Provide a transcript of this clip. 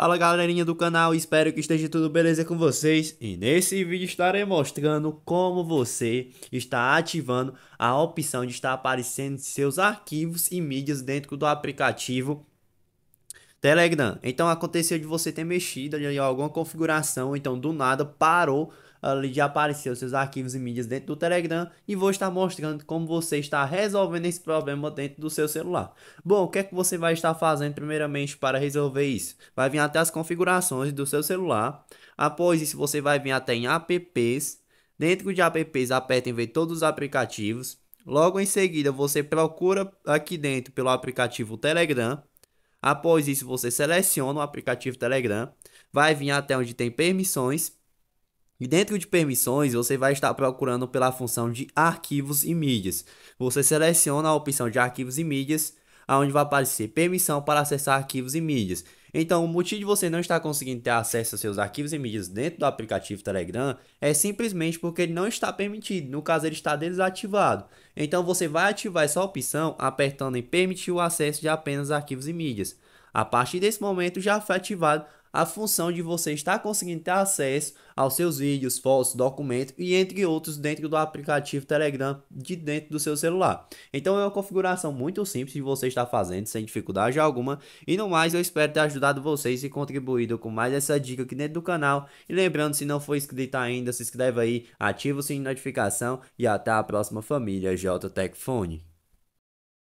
Fala galerinha do canal, espero que esteja tudo beleza com vocês e nesse vídeo estarei mostrando como você está ativando a opção de estar aparecendo seus arquivos e mídias dentro do aplicativo Telegram. Então aconteceu de você ter mexido em alguma configuração, então do nada parou ali já os seus arquivos e mídias dentro do Telegram e vou estar mostrando como você está resolvendo esse problema dentro do seu celular. Bom, o que é que você vai estar fazendo primeiramente para resolver isso? Vai vir até as configurações do seu celular. Após isso, você vai vir até em apps. Dentro de apps, aperta em ver todos os aplicativos. Logo em seguida, você procura aqui dentro pelo aplicativo Telegram. Após isso, você seleciona o aplicativo Telegram, vai vir até onde tem permissões, e dentro de permissões, você vai estar procurando pela função de arquivos e mídias. Você seleciona a opção de arquivos e mídias, onde vai aparecer permissão para acessar arquivos e mídias. Então, o motivo de você não estar conseguindo ter acesso aos seus arquivos e mídias dentro do aplicativo Telegram é simplesmente porque ele não está permitido, no caso ele está desativado. Então, você vai ativar essa opção apertando em permitir o acesso de apenas arquivos e mídias. A partir desse momento já foi ativado a função de você estar conseguindo ter acesso aos seus vídeos, fotos, documentos e entre outros dentro do aplicativo Telegram de dentro do seu celular. Então é uma configuração muito simples de você estar fazendo sem dificuldade alguma. E no mais, eu espero ter ajudado vocês e contribuído com mais essa dica aqui dentro do canal. E lembrando, se não for inscrito ainda, se inscreve aí, ativa o sininho de notificação e até a próxima família JTechFone.